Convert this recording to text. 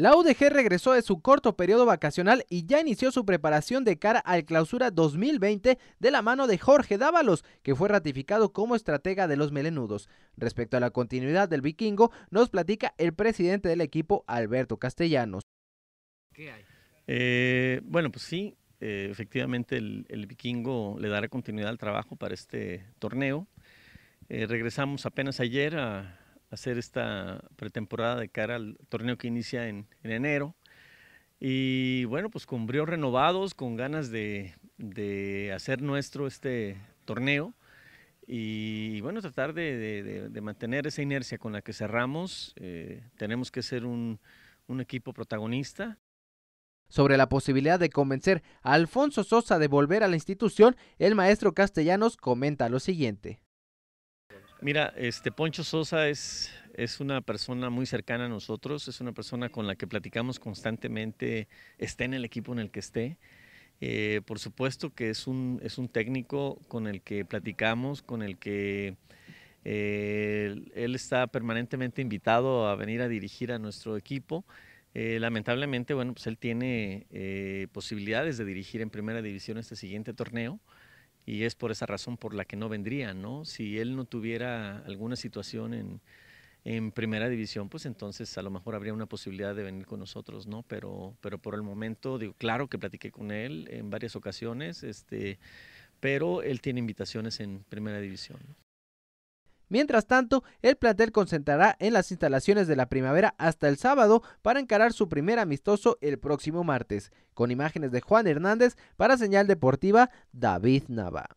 La UDG regresó de su corto periodo vacacional y ya inició su preparación de cara al clausura 2020 de la mano de Jorge Dávalos, que fue ratificado como estratega de los melenudos. Respecto a la continuidad del vikingo, nos platica el presidente del equipo, Alberto Castellanos. ¿Qué hay? Eh, bueno, pues sí, eh, efectivamente el, vikingo le dará continuidad al trabajo para este torneo. Eh, regresamos apenas ayer a, hacer esta pretemporada de cara al torneo que inicia en, enero. Y bueno, pues con renovados, con ganas de, hacer nuestro este torneo y bueno, tratar de, mantener esa inercia con la que cerramos. Eh, tenemos que ser un, un, equipo protagonista. Sobre la posibilidad de convencer a Alfonso Sosa de volver a la institución, el maestro Castellanos comenta lo siguiente. Mira, este Poncho Sosa es, una persona muy cercana a nosotros, es una persona con la que platicamos constantemente, esté en el equipo en el que esté. Eh, por supuesto que es un, es un técnico con el que platicamos, con el que eh, él está permanentemente invitado a venir a dirigir a nuestro equipo. Eh, lamentablemente, bueno, pues él tiene posibilidades de dirigir en primera división este siguiente torneo. Y es por esa razón por la que no vendría, ¿no? Si él no tuviera alguna situación en, en primera división, pues entonces a lo mejor habría una posibilidad de venir con nosotros, ¿no? Pero, pero por el momento, digo, claro que platiqué con él en varias ocasiones, este, pero él tiene invitaciones en primera división. ¿no? Mientras tanto, el plantel concentrará en las instalaciones de la primavera hasta el sábado para encarar su primer amistoso el próximo martes, con imágenes de Juan Hernández para Señal Deportiva David Nava.